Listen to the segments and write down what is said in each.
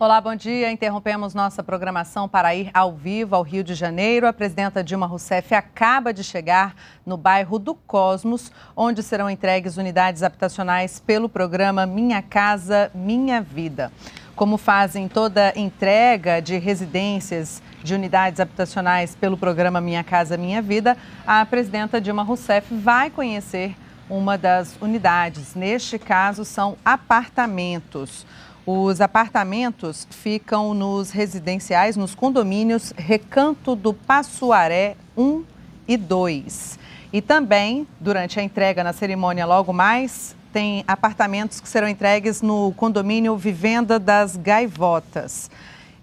Olá, bom dia. Interrompemos nossa programação para ir ao vivo ao Rio de Janeiro. A presidenta Dilma Rousseff acaba de chegar no bairro do Cosmos, onde serão entregues unidades habitacionais pelo programa Minha Casa Minha Vida. Como fazem toda entrega de residências de unidades habitacionais pelo programa Minha Casa Minha Vida, a presidenta Dilma Rousseff vai conhecer uma das unidades. Neste caso, são apartamentos. Os apartamentos ficam nos residenciais, nos condomínios Recanto do Passuaré 1 e 2. E também, durante a entrega na cerimônia logo mais, tem apartamentos que serão entregues no condomínio Vivenda das Gaivotas.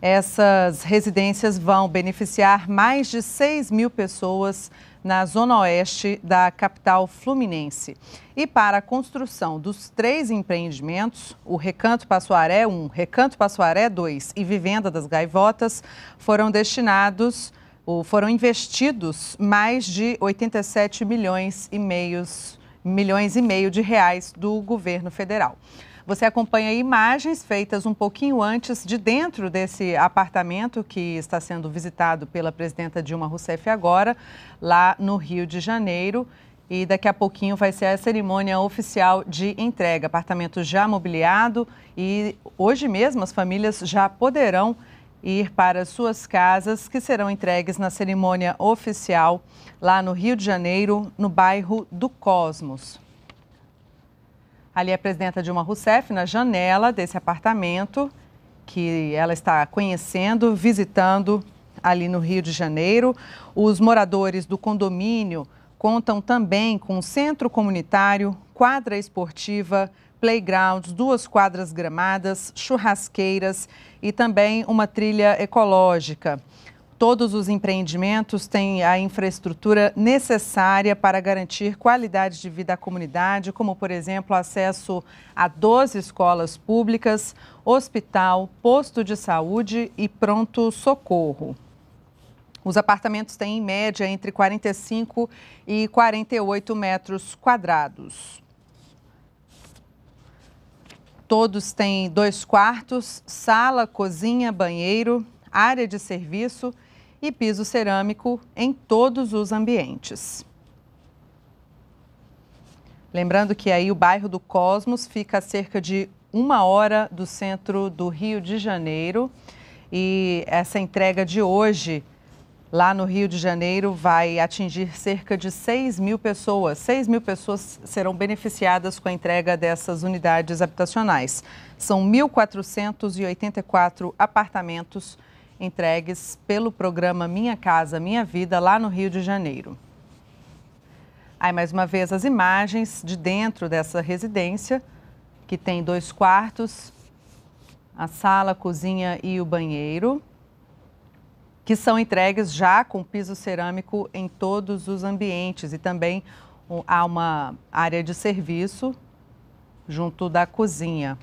Essas residências vão beneficiar mais de 6 mil pessoas na zona oeste da capital fluminense. E para a construção dos três empreendimentos, o Recanto Passoaré 1, Recanto Passoaré 2 e Vivenda das Gaivotas, foram destinados foram investidos mais de 87 milhões e meios milhões e meio de reais do governo federal. Você acompanha imagens feitas um pouquinho antes de dentro desse apartamento que está sendo visitado pela presidenta Dilma Rousseff agora, lá no Rio de Janeiro. E daqui a pouquinho vai ser a cerimônia oficial de entrega. Apartamento já mobiliado e hoje mesmo as famílias já poderão ir para suas casas, que serão entregues na cerimônia oficial lá no Rio de Janeiro, no bairro do Cosmos. Ali é a presidenta Dilma Rousseff, na janela desse apartamento que ela está conhecendo, visitando ali no Rio de Janeiro. Os moradores do condomínio contam também com centro comunitário, quadra esportiva, playgrounds, duas quadras gramadas, churrasqueiras e também uma trilha ecológica. Todos os empreendimentos têm a infraestrutura necessária para garantir qualidade de vida à comunidade, como, por exemplo, acesso a 12 escolas públicas, hospital, posto de saúde e pronto-socorro. Os apartamentos têm, em média, entre 45 e 48 metros quadrados. Todos têm dois quartos, sala, cozinha, banheiro área de serviço e piso cerâmico em todos os ambientes. Lembrando que aí o bairro do Cosmos fica a cerca de uma hora do centro do Rio de Janeiro. E essa entrega de hoje, lá no Rio de Janeiro, vai atingir cerca de 6 mil pessoas. 6 mil pessoas serão beneficiadas com a entrega dessas unidades habitacionais. São 1.484 apartamentos entregues pelo programa Minha Casa Minha Vida, lá no Rio de Janeiro. Aí, mais uma vez, as imagens de dentro dessa residência, que tem dois quartos, a sala, a cozinha e o banheiro, que são entregues já com piso cerâmico em todos os ambientes e também há uma área de serviço junto da cozinha.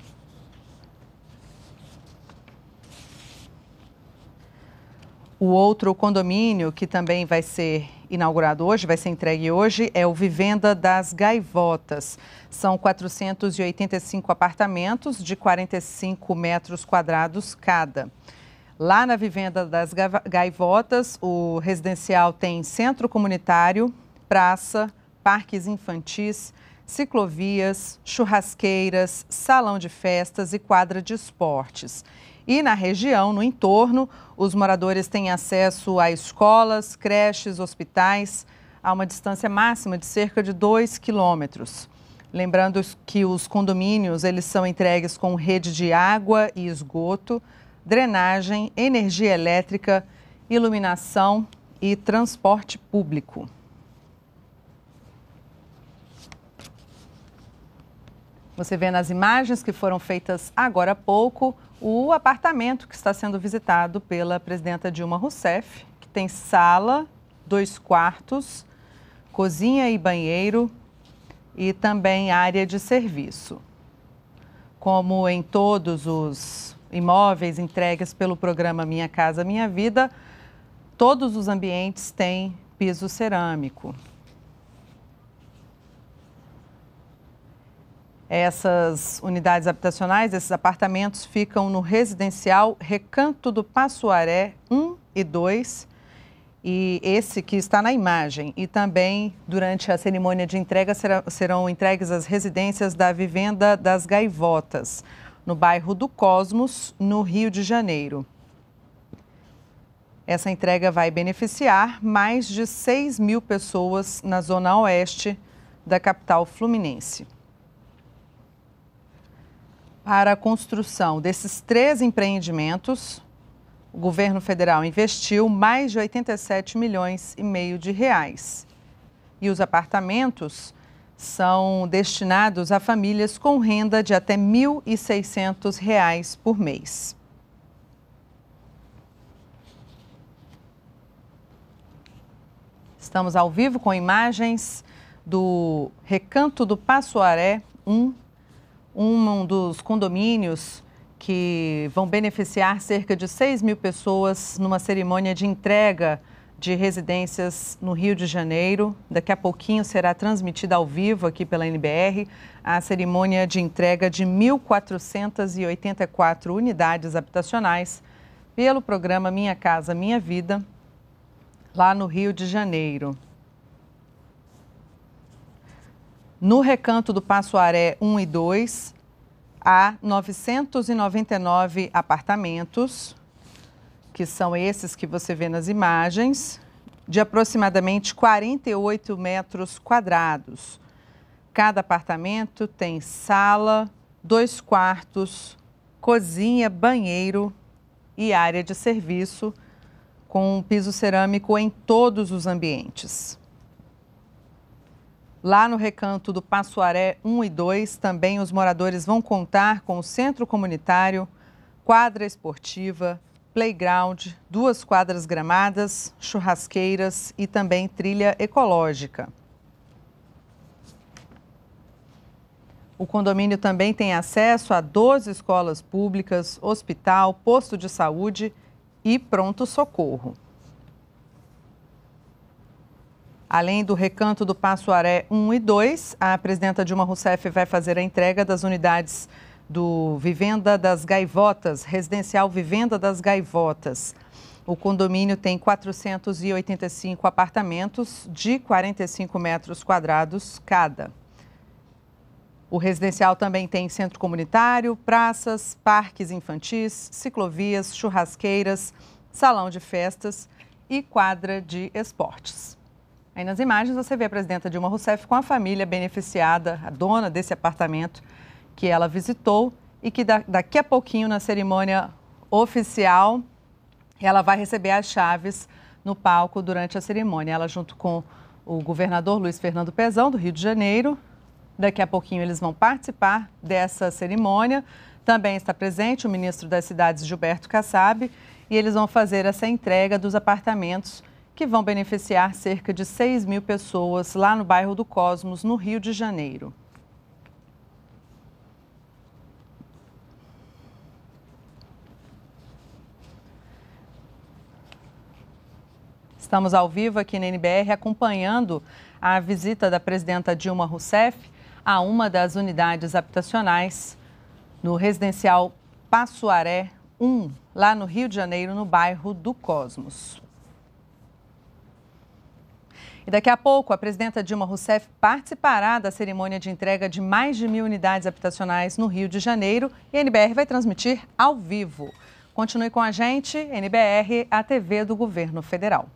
O outro condomínio que também vai ser inaugurado hoje, vai ser entregue hoje, é o Vivenda das Gaivotas. São 485 apartamentos de 45 metros quadrados cada. Lá na Vivenda das Gaivotas, o residencial tem centro comunitário, praça, parques infantis, ciclovias, churrasqueiras, salão de festas e quadra de esportes. E na região, no entorno, os moradores têm acesso a escolas, creches, hospitais, a uma distância máxima de cerca de 2 quilômetros. Lembrando que os condomínios eles são entregues com rede de água e esgoto, drenagem, energia elétrica, iluminação e transporte público. Você vê nas imagens que foram feitas agora há pouco o apartamento que está sendo visitado pela presidenta Dilma Rousseff, que tem sala, dois quartos, cozinha e banheiro e também área de serviço. Como em todos os imóveis entregues pelo programa Minha Casa Minha Vida, todos os ambientes têm piso cerâmico. Essas unidades habitacionais, esses apartamentos, ficam no residencial Recanto do Passuaré 1 e 2, e esse que está na imagem. E também, durante a cerimônia de entrega, serão entregues as residências da Vivenda das Gaivotas, no bairro do Cosmos, no Rio de Janeiro. Essa entrega vai beneficiar mais de 6 mil pessoas na zona oeste da capital fluminense. Para a construção desses três empreendimentos, o governo federal investiu mais de 87 milhões e meio de reais. E os apartamentos são destinados a famílias com renda de até R$ 1.600 por mês. Estamos ao vivo com imagens do Recanto do Passoaré 1 um dos condomínios que vão beneficiar cerca de 6 mil pessoas numa cerimônia de entrega de residências no Rio de Janeiro. Daqui a pouquinho será transmitida ao vivo aqui pela NBR a cerimônia de entrega de 1.484 unidades habitacionais pelo programa Minha Casa Minha Vida, lá no Rio de Janeiro. no recanto do Passo Aré 1 e 2, há 999 apartamentos, que são esses que você vê nas imagens, de aproximadamente 48 metros quadrados. Cada apartamento tem sala, dois quartos, cozinha, banheiro e área de serviço, com um piso cerâmico em todos os ambientes. Lá no recanto do Passoaré 1 e 2, também os moradores vão contar com o centro comunitário, quadra esportiva, playground, duas quadras gramadas, churrasqueiras e também trilha ecológica. O condomínio também tem acesso a 12 escolas públicas, hospital, posto de saúde e pronto-socorro. Além do recanto do Passo Aré 1 e 2, a presidenta Dilma Rousseff vai fazer a entrega das unidades do Vivenda das Gaivotas, Residencial Vivenda das Gaivotas. O condomínio tem 485 apartamentos de 45 metros quadrados cada. O residencial também tem centro comunitário, praças, parques infantis, ciclovias, churrasqueiras, salão de festas e quadra de esportes. Aí nas imagens você vê a presidenta Dilma Rousseff com a família beneficiada, a dona desse apartamento que ela visitou e que da, daqui a pouquinho na cerimônia oficial ela vai receber as chaves no palco durante a cerimônia. Ela junto com o governador Luiz Fernando Pezão do Rio de Janeiro. Daqui a pouquinho eles vão participar dessa cerimônia. Também está presente o ministro das Cidades Gilberto Kassab e eles vão fazer essa entrega dos apartamentos que vão beneficiar cerca de 6 mil pessoas lá no bairro do Cosmos, no Rio de Janeiro. Estamos ao vivo aqui na NBR acompanhando a visita da presidenta Dilma Rousseff a uma das unidades habitacionais no residencial Passoaré 1, lá no Rio de Janeiro, no bairro do Cosmos. E daqui a pouco, a presidenta Dilma Rousseff participará da cerimônia de entrega de mais de mil unidades habitacionais no Rio de Janeiro e a NBR vai transmitir ao vivo. Continue com a gente, NBR, a TV do Governo Federal.